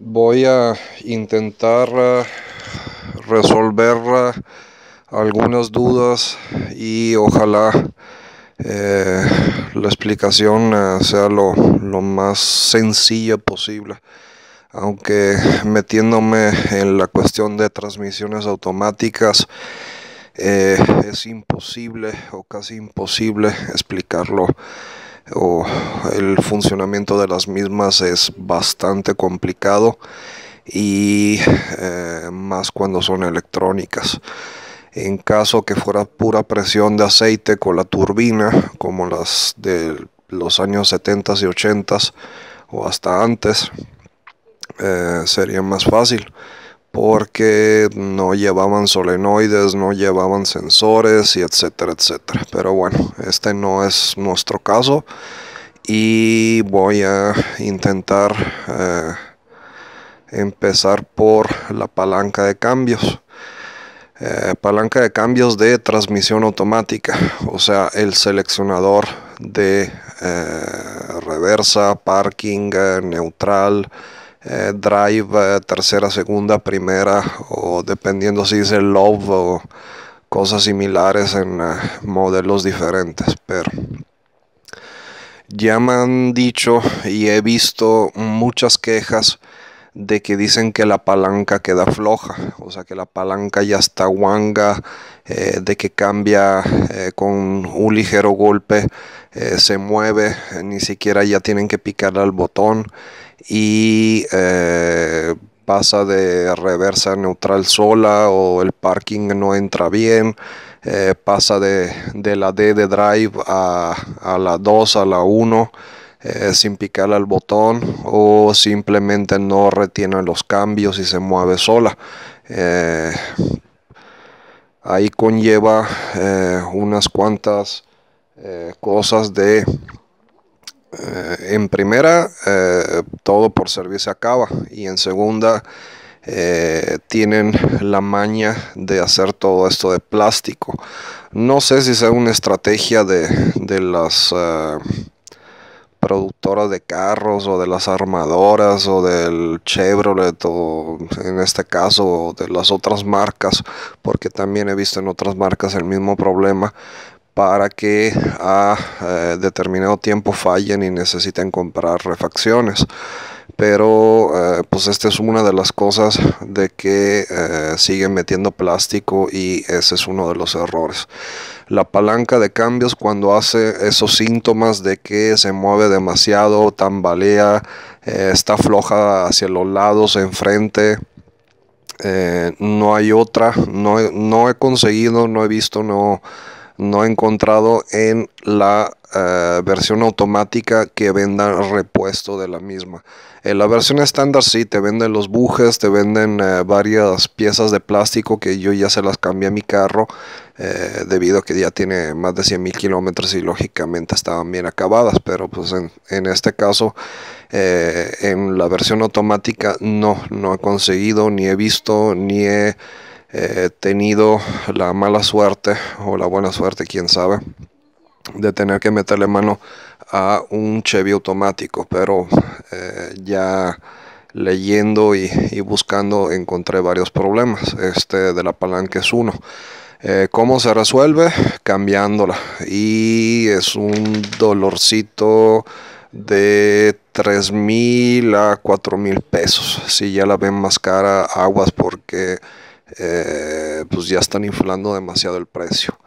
voy a intentar eh, resolver eh, algunas dudas y ojalá eh, la explicación sea lo, más sencilla posible aunque metiéndome en la cuestión de transmisiones automáticas es imposible o casi imposible explicarlo o el funcionamiento de las mismas es bastante complicado y eh, más cuando son electrónicas. En caso que fuera pura presión de aceite con la turbina, como las de los años 70 y 80 o hasta antes, eh, sería más fácil porque no llevaban solenoides, no llevaban sensores y etcétera, etcétera. Pero bueno, este no es nuestro caso y voy a intentar eh, empezar por la palanca de cambios. Eh, palanca de cambios de transmisión automática, o sea, el seleccionador de eh, reversa, parking, neutral, eh, drive, eh, tercera, segunda, primera, o dependiendo si dice love o cosas similares en eh, modelos diferentes. Pero ya me han dicho y he visto muchas quejas de que dicen que la palanca queda floja, o sea que la palanca ya está guanga, de que cambia con un ligero golpe, se mueve, ni siquiera ya tienen que picar al botón y eh, pasa de reversa neutral sola o el parking no entra bien, eh, pasa de, la D de drive a, la 2, a la 1. Eh, sin picar al botón o simplemente no retiene los cambios y se mueve sola. ahí conlleva unas cuantas cosas de eh, en primera, eh, todo por servicio acaba. Y en segunda, eh, tienen la maña de hacer todo esto de plástico. No sé si sea una estrategia de, de las productoras de carros o de las armadoras o del Chevrolet o en este caso de las otras marcas, porque también he visto en otras marcas el mismo problema para que a eh, determinado tiempo fallen y necesiten comprar refacciones. Pero eh, pues esta es una de las cosas de que eh, siguen metiendo plástico y ese es uno de los errores. La palanca de cambios cuando hace esos síntomas de que se mueve demasiado, tambalea, está floja hacia los lados, enfrente, no hay otra, no, no he conseguido, no he visto, no no he encontrado en la eh, versión automática que venda repuesto de la misma. En eh, la versión estándar sí, te venden los bujes, te venden eh, varias piezas de plástico que yo ya se las cambié a mi carro debido a que ya tiene más de 100 mil kilómetros y lógicamente estaban bien acabadas, pero pues en, este caso en la versión automática no, no he conseguido, ni he visto, ni he... He tenido la mala suerte o la buena suerte, quién sabe, de tener que meterle mano a un Chevy automático, pero eh, ya leyendo y, buscando encontré varios problemas. Este de la palanca es uno. Eh, ¿Cómo se resuelve? Cambiándola. Y es un dolorcito de 3 mil a 4000 mil pesos. Si ya la ven más cara, aguas porque eh, pues ya están inflando demasiado el precio.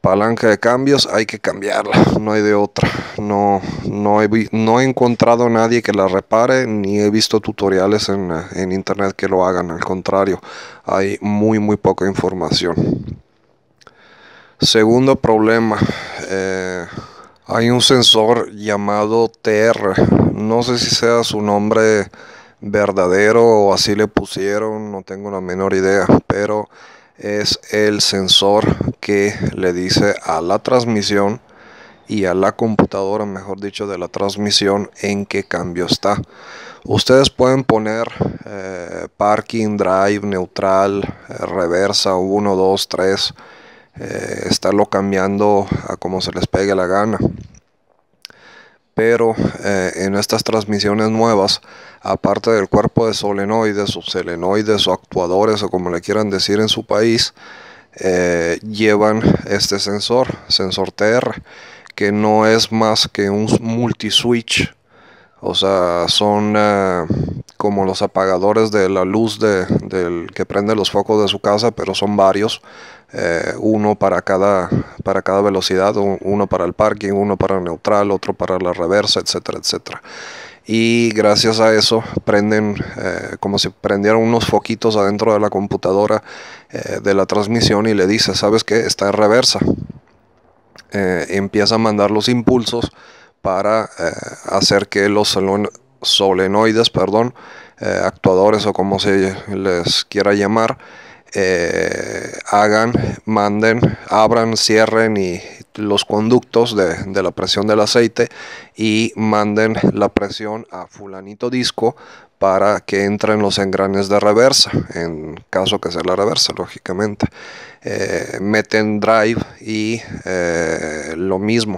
Palanca de cambios hay que cambiarla, no hay de otra. No, no, he, encontrado a nadie que la repare, ni he visto tutoriales en, internet que lo hagan. Al contrario, hay muy, muy poca información. Segundo problema, eh, hay un sensor llamado TR. No sé si sea su nombre verdadero o así le pusieron, no tengo la menor idea, pero es el sensor que le dice a la transmisión y a la computadora, mejor dicho, de la transmisión en qué cambio está. Ustedes pueden poner eh, parking, drive, neutral, eh, reversa, 1, 2, 3, estarlo cambiando a como se les pegue la gana pero eh, en estas transmisiones nuevas, aparte del cuerpo de solenoides, solenoides o actuadores o como le quieran decir en su país, eh, llevan este sensor, sensor TR, que no es más que un multi-switch, o sea, son eh, como los apagadores de la luz de, del que prende los focos de su casa, pero son varios, eh, uno para cada, para cada velocidad, uno para el parking, uno para el neutral, otro para la reversa, etcétera, etcétera. Y gracias a eso prenden eh, como si prendieran unos foquitos adentro de la computadora eh, de la transmisión y le dice, ¿sabes qué? Está en reversa. empieza a mandar los impulsos para hacer que los solenoides, perdón, actuadores o como se les quiera llamar, eh, hagan, manden, abran, cierren los conductos de, la presión del aceite y manden la presión a fulanito disco para que entren los engranes de reversa, en caso que sea la reversa, lógicamente. Eh, meten drive y eh, lo mismo.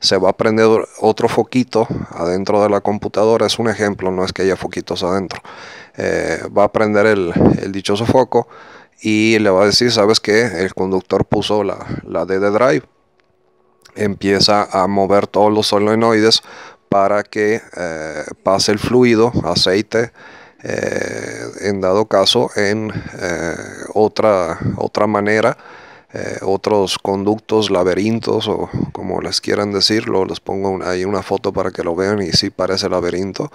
Se va a prender otro foquito adentro de la computadora, es un ejemplo, no es que haya foquitos adentro. va a prender el, el dichoso foco y le va a decir, ¿sabes que El conductor puso la, la D drive. Empieza a mover todos los solenoides para que eh, pase el fluido, aceite, eh, en dado caso, en eh, otra, otra manera, otros conductos, laberintos o como les quieran decirlo, les pongo ahí una foto para que lo vean y si sí parece laberinto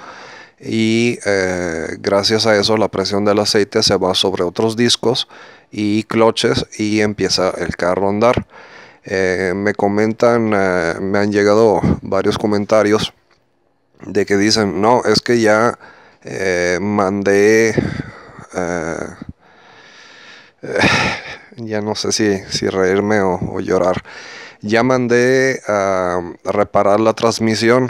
y eh, gracias a eso la presión del aceite se va sobre otros discos y cloches y empieza el carro a andar. Eh, me comentan, eh, me han llegado varios comentarios de que dicen, no, es que ya mandé, ya no sé si, si reírme o, o llorar, ya mandé a reparar la transmisión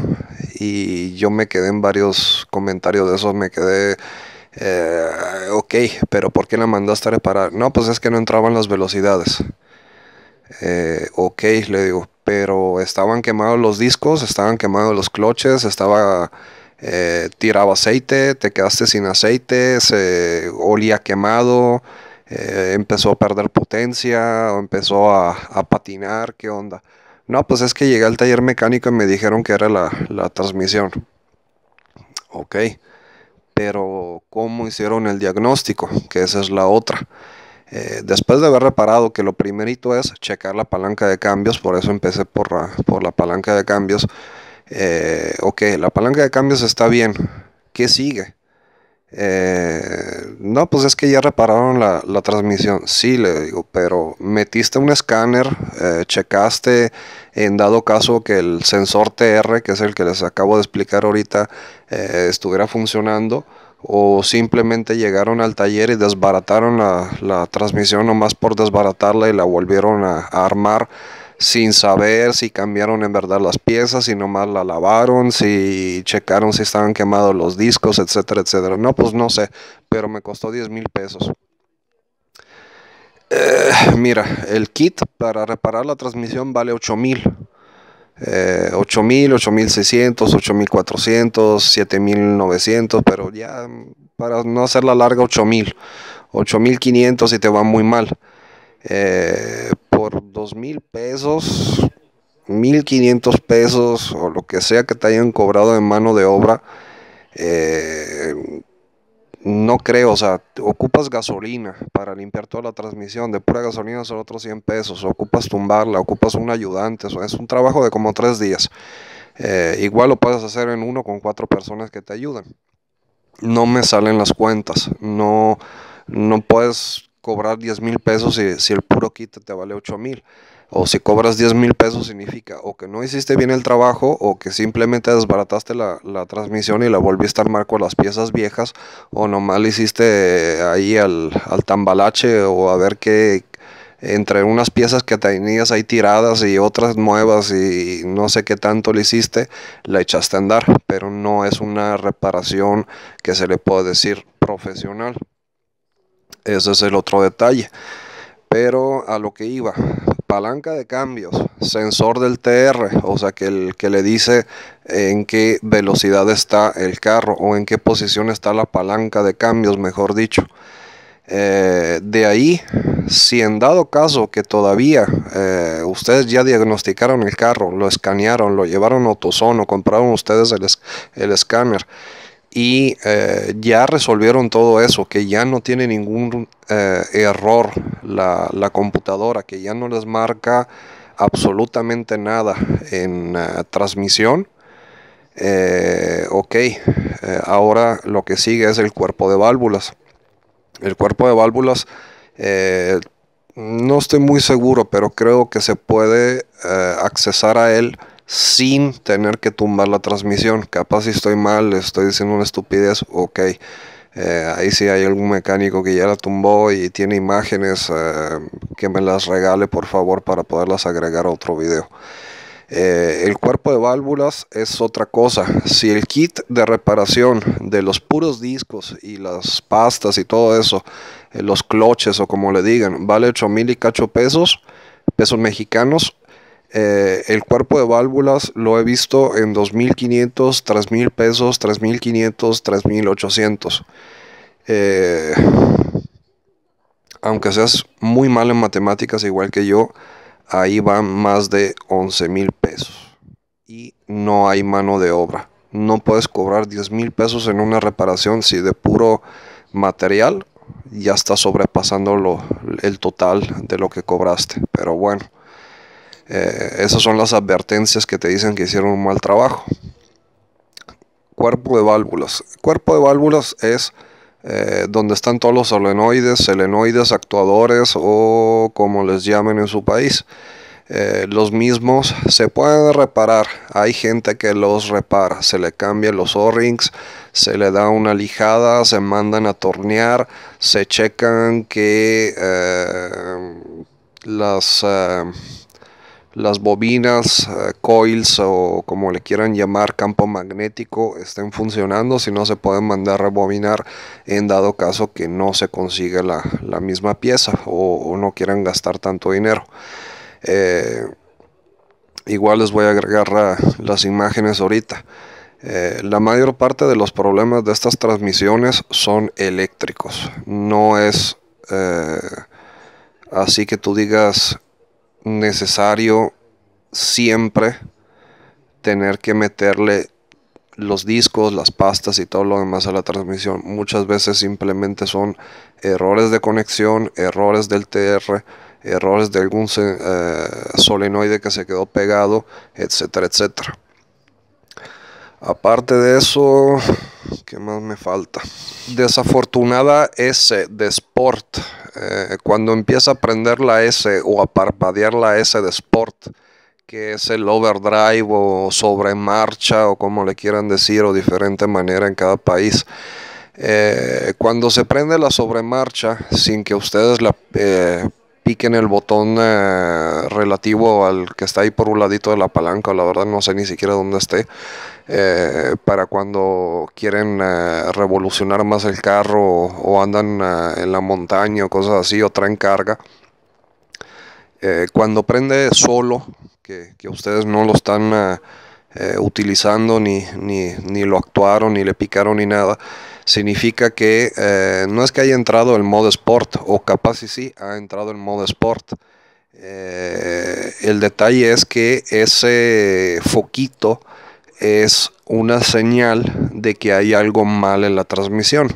y yo me quedé en varios comentarios de esos, me quedé... Eh, ok, pero ¿por qué la mandaste a reparar? No, pues es que no entraban las velocidades. Eh, ok, le digo, pero estaban quemados los discos, estaban quemados los cloches, estaba eh, tiraba aceite, te quedaste sin aceite, se olía quemado, eh, empezó a perder potencia, empezó a, a patinar, ¿qué onda? No, pues es que llegué al taller mecánico y me dijeron que era la, transmisión. Ok, pero ¿cómo hicieron el diagnóstico? Que esa es la otra. Eh, después de haber reparado que lo primerito es checar la palanca de cambios, por eso empecé por la, por la palanca de cambios. Eh, ok, la palanca de cambios está bien. ¿Qué sigue? Eh, no, pues es que ya repararon la, transmisión. Sí, le digo, pero metiste un escáner, eh, checaste en dado caso que el sensor TR, que es el que les acabo de explicar ahorita, eh, estuviera funcionando. O simplemente llegaron al taller y desbarataron la, la transmisión nomás por desbaratarla y la volvieron a armar sin saber si cambiaron en verdad las piezas, si nomás la lavaron, si checaron si estaban quemados los discos, etcétera, etcétera. No, pues no sé, pero me costó 10 mil pesos. Eh, mira, el kit para reparar la transmisión vale 8 mil. Eh, 8000, 8600, 8400, 7900, pero ya para no hacer la larga 8000, 8500 y te va muy mal. Eh, por dos mil pesos, $1,500 pesos o lo que sea que te hayan cobrado en mano de obra, eh, no creo, o sea, ocupas gasolina para limpiar toda la transmisión, de pura gasolina son otros 100 pesos, ocupas tumbarla, ocupas un ayudante, es un trabajo de como tres días. Eh, igual lo puedes hacer en uno con cuatro personas que te ayudan. No me salen las cuentas, no, no puedes cobrar 10 mil pesos si, si, el puro kit te vale 8 mil. O si cobras 10 mil pesos significa o que no hiciste bien el trabajo o que simplemente desbarataste la, transmisión y la volviste a armar con las piezas viejas o nomás le hiciste eh, ahí al, tambalache o a ver que entre unas piezas que tenías ahí tiradas y otras nuevas y no sé qué tanto le hiciste, la echaste a andar, pero no es una reparación que se le puede decir profesional. Ese es el otro detalle. Pero a lo que iba, palanca de cambios, sensor del TR, o sea que el que le dice en qué velocidad está el carro o en qué posición está la palanca de cambios, mejor dicho. Eh, de ahí, si en dado caso que todavía eh, ustedes ya diagnosticaron el carro, lo escanearon, lo llevaron a AutoZone compraron ustedes el escáner, y eh, ya resolvieron todo eso, que ya no tiene ningún eh, error la, computadora, que ya no les marca absolutamente nada en eh, transmisión. ok, ahora lo que sigue es el cuerpo de válvulas. El cuerpo de válvulas, no estoy muy seguro, pero creo que se puede accesar a él sin tener que tumbar la transmisión. Capaz si estoy mal, estoy diciendo una estupidez, ok. Eh, ahí si hay algún mecánico que ya la tumbó y tiene imágenes, eh, que me las regale por favor para poderlas agregar a otro video. Eh, el cuerpo de válvulas es otra cosa. Si el kit de reparación de los puros discos y las pastas y todo eso, los cloches o como le digan, vale 8 mil y cacho pesos, pesos mexicanos, eh, el cuerpo de válvulas lo he visto en 2.500, 3.000 pesos, 3.500, 3.800. Eh, aunque seas muy mal en matemáticas, igual que yo, ahí van más de 11.000 pesos. Y no hay mano de obra. No puedes cobrar 10.000 pesos en una reparación si de puro material ya está sobrepasando el total de lo que cobraste. Pero bueno. Eh, esas son las advertencias que te dicen que hicieron un mal trabajo. Cuerpo de válvulas. Cuerpo de válvulas es eh, donde están todos los solenoides, selenoides, actuadores o como les llamen en su país. Eh, los mismos se pueden reparar. Hay gente que los repara. Se le cambian los O-rings, se le da una lijada, se mandan a tornear, se checan que las, las bobinas, eh, coils o como le quieran llamar, campo magnético estén funcionando, si no se pueden mandar a rebobinar en dado caso que no se consiga la, misma pieza o, no quieran gastar tanto dinero. Eh, igual les voy a agregar ah, las imágenes ahorita. Eh, la mayor parte de los problemas de estas transmisiones son eléctricos, no es así que tú digas necesario siempre tener que meterle los discos, las pastas y todo lo demás a la transmisión. Muchas veces simplemente son errores de conexión, errores del TR, errores de algún eh, solenoide que se quedó pegado, etcétera, etcétera. Aparte de eso, ¿qué más me falta? Desafortunada S de Sport, eh, cuando empieza a prender la S o a parpadear la S de Sport, que es el overdrive o sobremarcha o como le quieran decir o diferente manera en cada país. Eh, cuando se prende la sobremarcha sin que ustedes la eh, piquen el botón eh, relativo al que está ahí por un ladito de la palanca, la verdad no sé ni siquiera dónde esté, eh, para cuando quieren eh, revolucionar más el carro o, andan en la montaña o cosas así o traen carga. cuando prende solo, que, que, ustedes no lo están eh, utilizando, ni, ni, ni, lo actuaron, ni le picaron, ni nada, significa que eh, no es que haya entrado el modo sport, o capaz y sí, ha entrado el modo sport. Eh, el detalle es que ese foquito es una señal de que hay algo mal en la transmisión.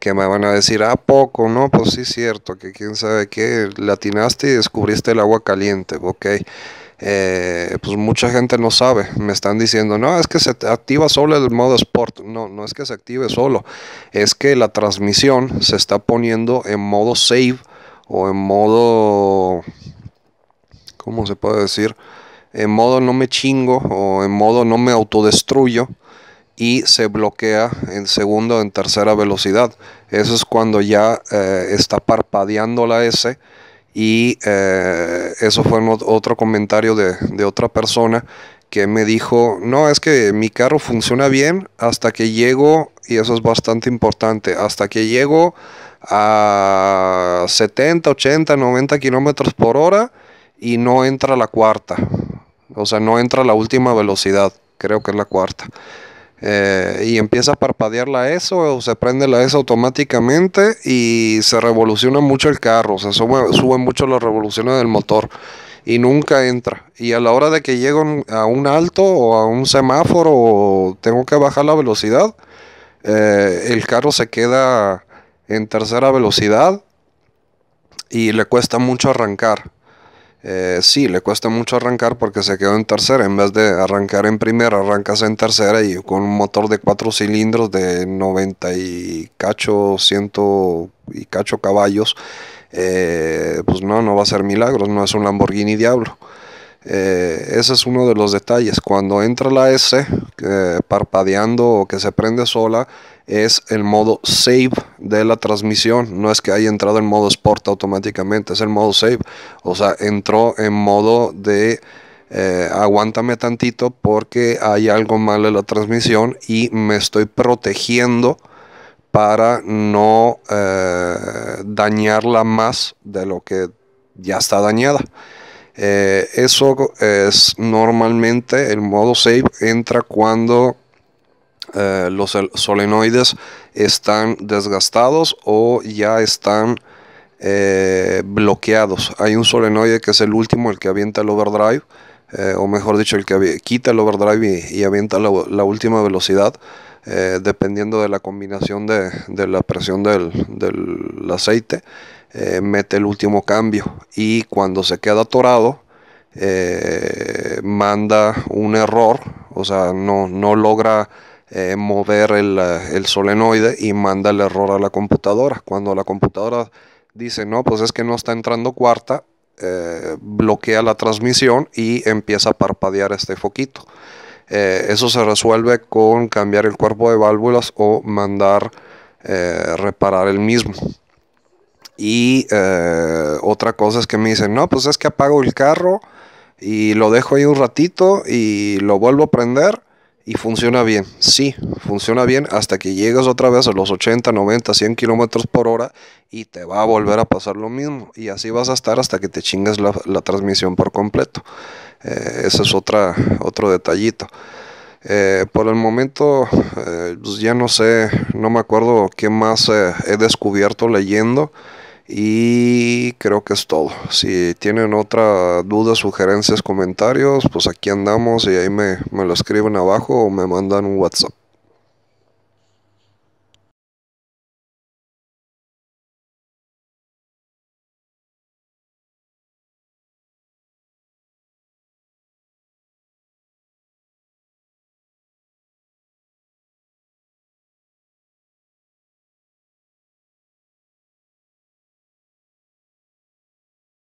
Que me van a decir, ¿a poco? No, pues sí, cierto, que quién sabe qué, latinaste y descubriste el agua caliente, ok eh, pues mucha gente no sabe. Me están diciendo, no, es que se activa solo el modo sport. No, no es que se active solo. Es que la transmisión se está poniendo en modo save o en modo, ¿cómo se puede decir? En modo no me chingo o en modo no me autodestruyo y se bloquea en segunda o en tercera velocidad. Eso es cuando ya eh, está parpadeando la S y eh, eso fue otro comentario de, de otra persona que me dijo, no, es que mi carro funciona bien hasta que llego, y eso es bastante importante, hasta que llego a 70, 80, 90 kilómetros por hora y no entra la cuarta. O sea, no entra la última velocidad, creo que es la cuarta. Eh, y empieza a parpadear la ESO o se prende la ESO automáticamente y se revoluciona mucho el carro, se sube, suben mucho las revoluciones del motor y nunca entra. Y a la hora de que llego a un alto o a un semáforo o tengo que bajar la velocidad, eh, el carro se queda en tercera velocidad y le cuesta mucho arrancar. Eh, sí, le cuesta mucho arrancar porque se quedó en tercera. En vez de arrancar en primera, arrancas en tercera y con un motor de cuatro cilindros de 90 y cacho, ciento y cacho caballos, eh, pues no, no va a ser milagros, no es un Lamborghini Diablo. Eh, ese es uno de los detalles. Cuando entra la S, parpadeando o que se prende sola, es el modo save de la transmisión. No es que haya entrado en modo sport automáticamente, es el modo save. O sea, entró en modo de eh, aguántame tantito porque hay algo mal en la transmisión y me estoy protegiendo para no eh, dañarla más de lo que ya está dañada. Eh, eso es normalmente el modo save entra cuando eh, los solenoides están desgastados o ya están eh, bloqueados. Hay un solenoide que es el último, el que avienta el overdrive, eh, o mejor dicho, el que quita el overdrive y, avienta la, última velocidad, dependiendo de la combinación de, de la presión del, del aceite, mete el último cambio. Y cuando se queda atorado, manda un error, o sea, no, no logra eh, mover eh, el, solenoide y manda el error a la computadora. Cuando la computadora dice, no, pues es que no está entrando cuarta, eh, bloquea la transmisión y empieza a parpadear este foquito. eso se resuelve con cambiar el cuerpo de válvulas o mandar reparar el mismo. Y otra cosa es que me dicen, no, pues es que apago el carro y lo dejo ahí un ratito y lo vuelvo a prender y funciona bien, sí, funciona bien hasta que llegas otra vez a los 80, 90, 100 kilómetros por hora y te va a volver a pasar lo mismo. Y así vas a estar hasta que te chingas la, transmisión por completo. Eh, ese es otra, otro detallito. Eh, por el momento, eh, pues ya no sé, no me acuerdo qué más he descubierto leyendo. Y creo que es todo. Si tienen otra duda, sugerencias, comentarios, pues aquí andamos y ahí me, me lo escriben abajo o me mandan un WhatsApp.